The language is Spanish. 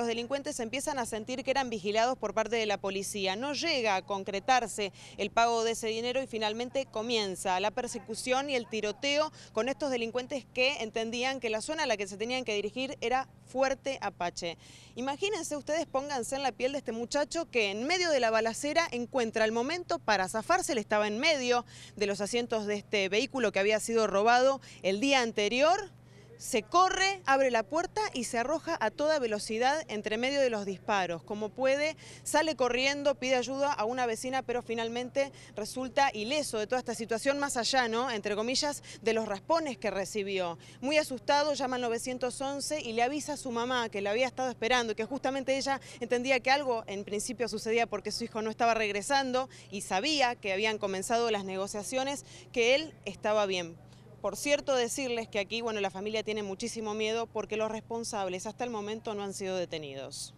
los delincuentes empiezan a sentir que eran vigilados por parte de la policía. No llega a concretarse el pago de ese dinero y finalmente comienza la persecución y el tiroteo con estos delincuentes que entendían que la zona a la que se tenían que dirigir era Fuerte Apache. Imagínense ustedes, pónganse en la piel de este muchacho que en medio de la balacera encuentra el momento para zafarse, Él estaba en medio de los asientos de este vehículo que había sido robado el día anterior, se corre, abre la puerta y se arroja a toda velocidad entre medio de los disparos. Como puede, sale corriendo, pide ayuda a una vecina, pero finalmente resulta ileso de toda esta situación, más allá, ¿no? Entre comillas, de los raspones que recibió. Muy asustado, llama al 911 y le avisa a su mamá que la había estado esperando que justamente ella entendía que algo en principio sucedía porque su hijo no estaba regresando y sabía que habían comenzado las negociaciones, que él estaba bien. Por cierto, decirles que aquí, bueno, la familia tiene muchísimo miedo porque los responsables hasta el momento no han sido detenidos.